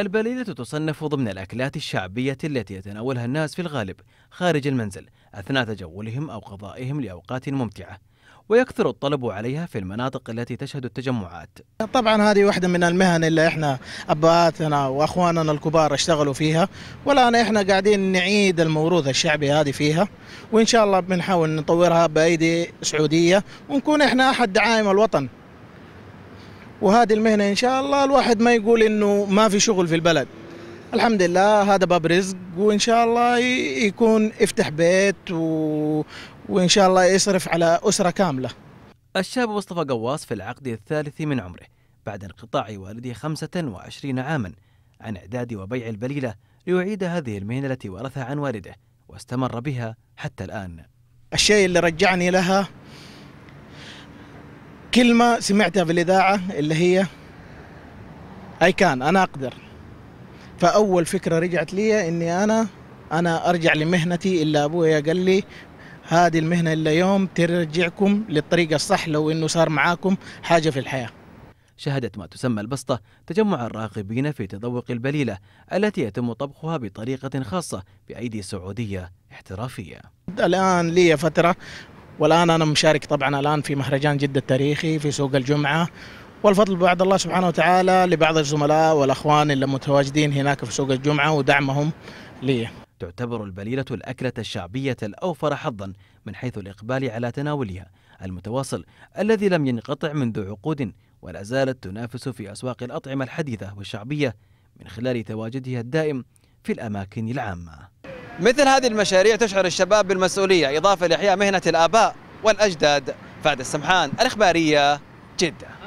البليلة تصنف ضمن الأكلات الشعبية التي يتناولها الناس في الغالب خارج المنزل أثناء تجولهم أو قضائهم لأوقات ممتعة ويكثر الطلب عليها في المناطق التي تشهد التجمعات طبعا هذه واحدة من المهن اللي احنا أباتنا وأخواننا الكبار اشتغلوا فيها والآن احنا قاعدين نعيد الموروث الشعبي هذه فيها وإن شاء الله بنحاول نطورها بأيدي سعودية ونكون احنا أحد دعائم الوطن وهذه المهنه ان شاء الله الواحد ما يقول انه ما في شغل في البلد الحمد لله هذا باب رزق وان شاء الله يكون يفتح بيت و... وان شاء الله يصرف على اسره كامله الشاب مصطفى قواص في العقد الثالث من عمره بعد انقطاع والده 25 عاما عن إعداد وبيع البليلة ليعيد هذه المهنة التي ورثها عن والده واستمر بها حتى الآن الشيء اللي رجعني لها كلمة سمعتها في الإذاعة اللي هي أي كان أنا أقدر فأول فكرة رجعت لي إني أنا أنا أرجع لمهنتي إلا أبويا قال لي هذه المهنة إلا يوم ترجعكم للطريقة الصح لو إنه صار معاكم حاجة في الحياة شهدت ما تسمى البسطة تجمع الراغبين في تذوق البليلة التي يتم طبخها بطريقة خاصة بأيدي سعودية احترافية الآن لي فترة والآن أنا مشارك طبعا الآن في مهرجان جدة التاريخي في سوق الجمعة والفضل بعد الله سبحانه وتعالى لبعض الزملاء والأخوان اللي متواجدين هناك في سوق الجمعة ودعمهم لي تعتبر البليلة الأكلة الشعبية الأوفر حظا من حيث الإقبال على تناولها المتواصل الذي لم ينقطع منذ عقود ولا زالت تنافس في أسواق الأطعمة الحديثة والشعبية من خلال تواجدها الدائم في الأماكن العامة مثل هذه المشاريع تشعر الشباب بالمسؤولية إضافة لإحياء مهنة الآباء والأجداد فهد السمحان الإخبارية جدة